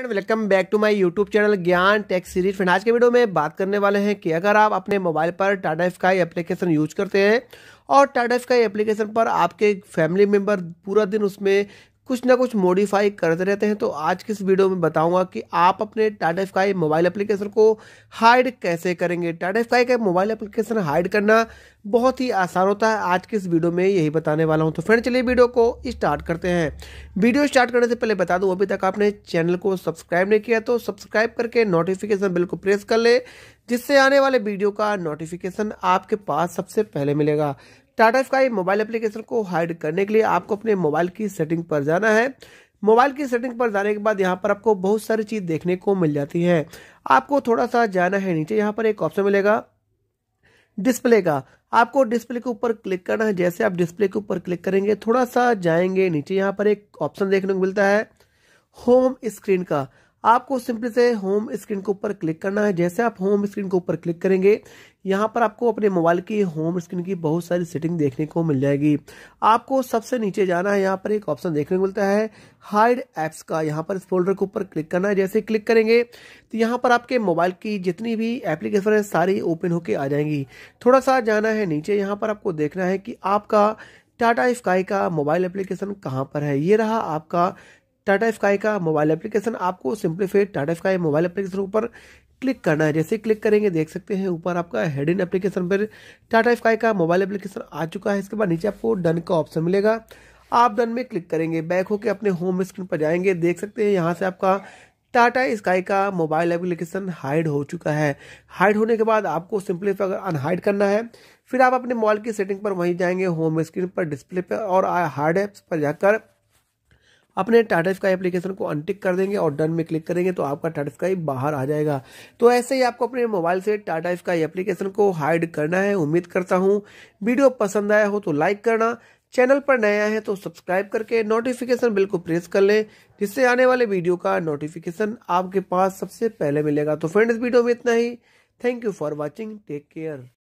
and welcome back to my YouTube channel Gyan tech series friend आज के video में बात करने वाले हैं कि अगर आप अपने मोबाइल पर टाटा स्काई एप्लीकेशन यूज करते हैं और टाटा स्काई एप्लीकेशन पर आपके फैमिली मेम्बर पूरा दिन उसमें कुछ ना कुछ मॉडिफाई करते रहते हैं तो आज की इस वीडियो में बताऊंगा कि आप अपने टाटा स्काई मोबाइल एप्लीकेशन को हाइड कैसे करेंगे टाटा स्काई का मोबाइल एप्लीकेशन हाइड करना बहुत ही आसान होता है आज के इस वीडियो में यही बताने वाला हूं तो फ्रेंड चलिए वीडियो को स्टार्ट करते हैं वीडियो स्टार्ट करने से पहले बता दूं अभी तक आपने चैनल को सब्सक्राइब नहीं किया तो सब्सक्राइब करके नोटिफिकेशन बिल को प्रेस कर ले जिससे आने वाले वीडियो का नोटिफिकेशन आपके पास सबसे पहले मिलेगा टाटा स्काई मोबाइल एप्लीकेशन को हाइड करने के लिए आपको अपने मोबाइल की सेटिंग पर जाना है मोबाइल की सेटिंग पर जाने के बाद यहाँ पर आपको बहुत सारी चीज़ देखने को मिल जाती है आपको थोड़ा सा जाना है नीचे यहाँ पर एक ऑप्शन मिलेगा डिस्प्ले का आपको डिस्प्ले के ऊपर क्लिक करना है जैसे आप डिस्प्ले के ऊपर क्लिक करेंगे थोड़ा सा जाएंगे नीचे यहाँ पर एक ऑप्शन देखने को मिलता है होम स्क्रीन का आपको सिंपली से होम स्क्रीन के ऊपर क्लिक करना है जैसे आप होम स्क्रीन के ऊपर क्लिक करेंगे यहाँ पर आपको अपने मोबाइल की होम स्क्रीन की बहुत सारी सेटिंग देखने को मिल जाएगी आपको सबसे नीचे जाना है यहाँ पर एक ऑप्शन देखने को मिलता है हाइड ऐप्स का यहाँ पर इस फोल्डर के ऊपर क्लिक करना है जैसे क्लिक करेंगे तो यहाँ पर आपके मोबाइल की जितनी भी एप्लीकेशन है सारी ओपन होके आ जाएंगी थोड़ा सा जाना है नीचे यहाँ पर आपको देखना है कि आपका टाटा स्काई का मोबाइल एप्लीकेशन कहाँ पर है ये रहा आपका टाटा स्काई का मोबाइल एप्लीकेशन आपको simplified Tata Sky mobile application ऊपर क्लिक करना है जैसे क्लिक करेंगे देख सकते हैं ऊपर आपका हेड इन एप्लीकेशन पर टाटा स्काई का मोबाइल एप्लीकेशन आ चुका है इसके बाद नीचे आपको डन का ऑप्शन मिलेगा आप डन में क्लिक करेंगे बैक होकर अपने होम स्क्रीन पर जाएंगे देख सकते हैं यहाँ से आपका टाटा स्काई का मोबाइल एप्लीकेशन हाइड हो चुका है हाइड होने के बाद आपको सिंपली अगर अनहाइड करना है फिर आप अपने मोबाइल की सेटिंग पर वहीं जाएंगे होम स्क्रीन पर डिस्प्ले पर और हार्ड एप्स पर जाकर अपने टाटा स्काई एप्लीकेशन को अनटिक कर देंगे और डन में क्लिक करेंगे तो आपका टाटा स्काई बाहर आ जाएगा तो ऐसे ही आपको अपने मोबाइल से टाटा स्काई एप्लीकेशन को हाइड करना है उम्मीद करता हूँ वीडियो पसंद आया हो तो लाइक करना चैनल पर नया है तो सब्सक्राइब करके नोटिफिकेशन बिल को प्रेस कर लें जिससे आने वाले वीडियो का नोटिफिकेशन आपके पास सबसे पहले मिलेगा तो फ्रेंड्स वीडियो में इतना ही thank you for watching take care